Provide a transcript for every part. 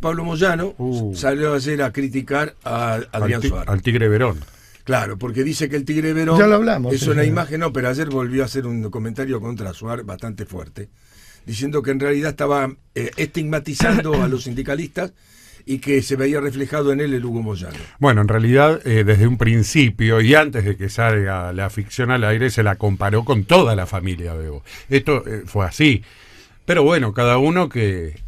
Pablo Moyano uh. salió ayer a criticar a Adrián al Al Tigre Verón. Claro, porque dice que el Tigre Verón ya lo hablamos, es una imagen, no, pero ayer volvió a hacer un comentario contra Suárez bastante fuerte, diciendo que en realidad estaba eh, estigmatizando a los sindicalistas y que se veía reflejado en él el Hugo Moyano. Bueno, en realidad, eh, desde un principio y antes de que salga la ficción al aire, se la comparó con toda la familia Bebo. Esto eh, fue así. Pero bueno, cada uno que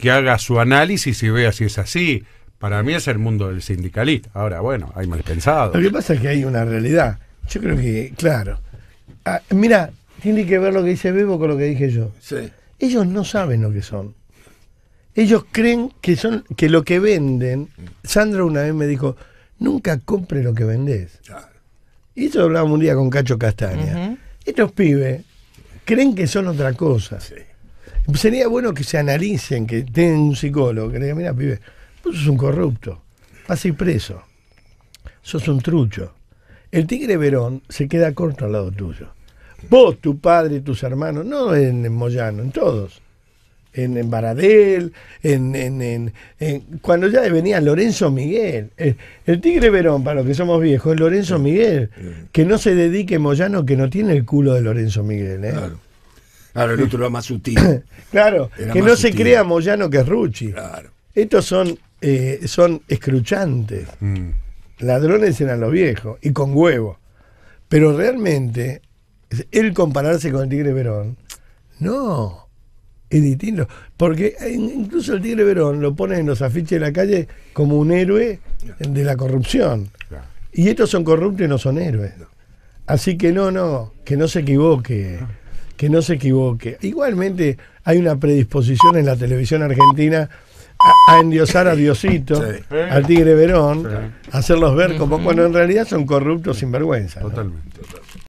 que haga su análisis y vea si es así. Para mí es el mundo del sindicalista. Ahora, bueno, hay mal pensado. Lo que pasa es que hay una realidad. Yo creo que, claro. Ah, mira, tiene que ver lo que dice Bebo con lo que dije yo. Ellos no saben lo que son. Ellos creen que son que lo que venden. Sandra una vez me dijo, nunca compre lo que vendés. Y eso hablábamos un día con Cacho Castaña. Estos pibes creen que son otra cosa. Sí. Sería bueno que se analicen, que tengan un psicólogo, que le digan, mira, pibe, vos sos un corrupto, vas a ir preso, sos un trucho. El tigre Verón se queda corto al lado tuyo. Vos, tu padre, tus hermanos, no en, Moyano, en todos. En, en Baradel, en, cuando ya venía Lorenzo Miguel. Eh, el, tigre Verón, para los que somos viejos, es Lorenzo Miguel. Que no se dedique Moyano, que no tiene el culo de Lorenzo Miguel. ¿eh? Claro. Claro, el otro era más sutil. claro, que no se crea Moyano que es Rucci. Claro. Estos son, eh, son escruchantes. Mm. Ladrones eran los viejos, y con huevo. Pero realmente, el compararse con el Tigre Verón, no, es distinto. Porque incluso el Tigre Verón lo pone en los afiches de la calle como un héroe de la corrupción. Y estos son corruptos y no son héroes. Así que no, no, que no se equivoque. Ah que no se equivoque. Igualmente hay una predisposición en la televisión argentina a, endiosar a Diosito, al Tigre Verón, hacerlos ver como cuando en realidad son corruptos sin vergüenza. totalmente.